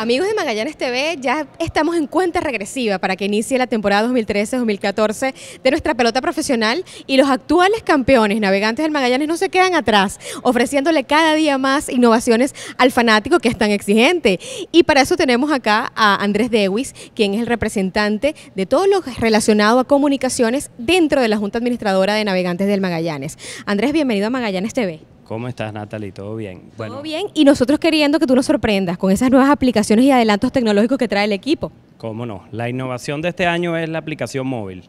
Amigos de Magallanes TV, ya estamos en cuenta regresiva para que inicie la temporada 2013-2014 de nuestra pelota profesional y los actuales campeones navegantes del Magallanes no se quedan atrás, ofreciéndole cada día más innovaciones al fanático que es tan exigente. Y para eso tenemos acá a Andrés Dewis, quien es el representante de todo lo relacionado a comunicaciones dentro de la Junta Administradora de Navegantes del Magallanes. Andrés, bienvenido a Magallanes TV. ¿Cómo estás, Natalie? ¿Todo bien? Todo bien y nosotros queriendo que tú nos sorprendas con esas nuevas aplicaciones y adelantos tecnológicos que trae el equipo. ¿Cómo no? La innovación de este año es la aplicación móvil.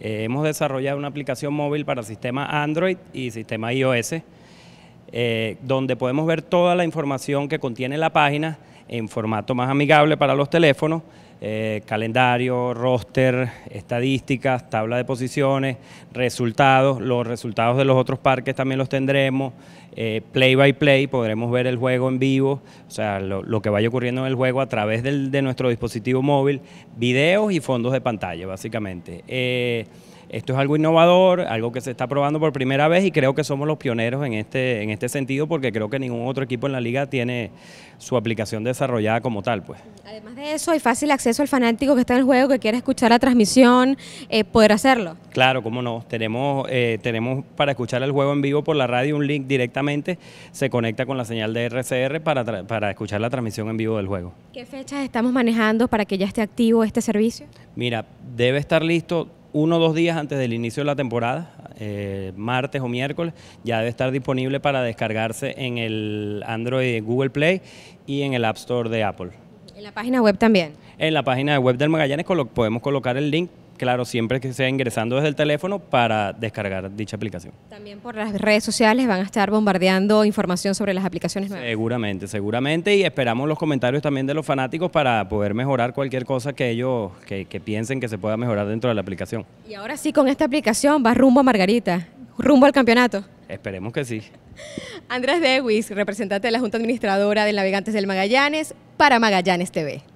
Eh, hemos desarrollado una aplicación móvil para sistema Android y sistema iOS, eh, donde podemos ver toda la información que contiene la página en formato más amigable para los teléfonos eh, calendario, roster, estadísticas, tabla de posiciones, resultados, los resultados de los otros parques también los tendremos, eh, play by play, podremos ver el juego en vivo, o sea, lo, que vaya ocurriendo en el juego a través de nuestro dispositivo móvil, videos y fondos de pantalla, básicamente. Eh, esto es algo innovador, algo que se está probando por primera vez y creo que somos los pioneros en este, en este sentido porque creo que ningún otro equipo en la liga tiene su aplicación desarrollada como tal. Pues. Además de eso, hay fácil acceso eso al fanático que está en el juego, que quiere escuchar la transmisión, eh, poder hacerlo. Claro, cómo no. Tenemos, eh, tenemos para escuchar el juego en vivo por la radio un link directamente, se conecta con la señal de RCR para, para escuchar la transmisión en vivo del juego. ¿Qué fechas estamos manejando para que ya esté activo este servicio? Mira, debe estar listo uno o dos días antes del inicio de la temporada, eh, martes o miércoles, ya debe estar disponible para descargarse en el Android Google Play y en el App Store de Apple. En la página web también. En la página web del Magallanes podemos colocar el link claro, siempre que sea ingresando desde el teléfono para descargar dicha aplicación. También por las redes sociales van a estar bombardeando información sobre las aplicaciones Seguramente, seguramente y esperamos los comentarios también de los fanáticos para poder mejorar cualquier cosa que ellos que, que piensen que se pueda mejorar dentro de la aplicación. Y ahora sí, con esta aplicación va rumbo a Margarita, rumbo al campeonato. Esperemos que sí. Andrés Dewis, representante de la Junta Administradora de Navegantes del Magallanes, para Magallanes TV.